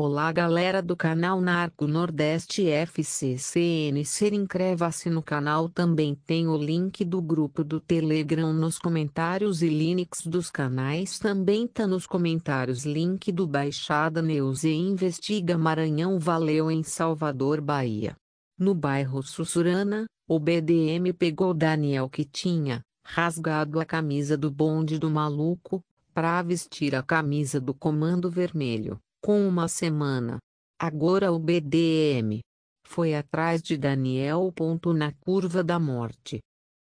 Olá galera do canal Narco Nordeste FCCN Ser inscreva-se no canal também tem o link do grupo do Telegram nos comentários e Linux dos canais também tá nos comentários link do Baixada News e Investiga Maranhão Valeu em Salvador Bahia. No bairro Sussurana, o BDM pegou Daniel que tinha rasgado a camisa do bonde do maluco, para vestir a camisa do Comando Vermelho. Com uma semana. Agora o BDM. Foi atrás de Daniel. Ponto na curva da morte.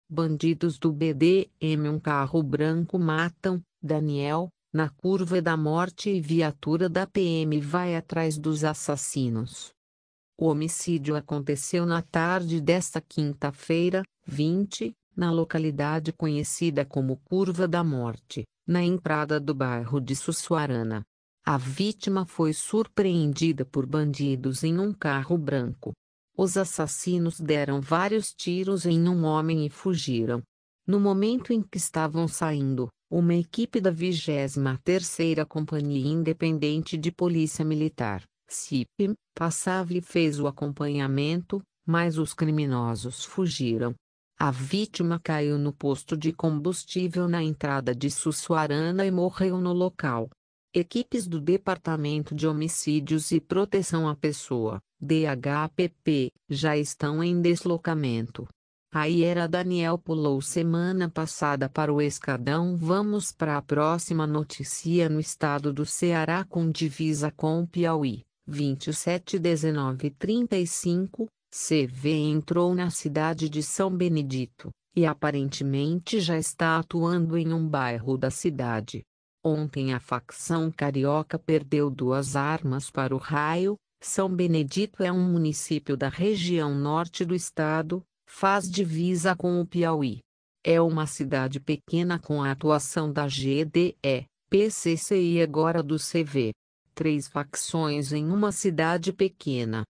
Bandidos do BDM um carro branco matam, Daniel, na curva da morte e viatura da PM vai atrás dos assassinos. O homicídio aconteceu na tarde desta quinta-feira, 20, na localidade conhecida como Curva da Morte, na entrada do bairro de Sussuarana. A vítima foi surpreendida por bandidos em um carro branco. Os assassinos deram vários tiros em um homem e fugiram. No momento em que estavam saindo, uma equipe da 23 Companhia Independente de Polícia Militar, CIP, passava e fez o acompanhamento, mas os criminosos fugiram. A vítima caiu no posto de combustível na entrada de Sussuarana e morreu no local. Equipes do Departamento de Homicídios e Proteção à Pessoa, DHPP, já estão em deslocamento. Aí era Daniel pulou semana passada para o escadão. Vamos para a próxima notícia no estado do Ceará com divisa com Piauí. 271935, CV entrou na cidade de São Benedito e aparentemente já está atuando em um bairro da cidade. Ontem a facção carioca perdeu duas armas para o raio. São Benedito é um município da região norte do estado, faz divisa com o Piauí. É uma cidade pequena com a atuação da GDE, PCC e agora do CV. Três facções em uma cidade pequena.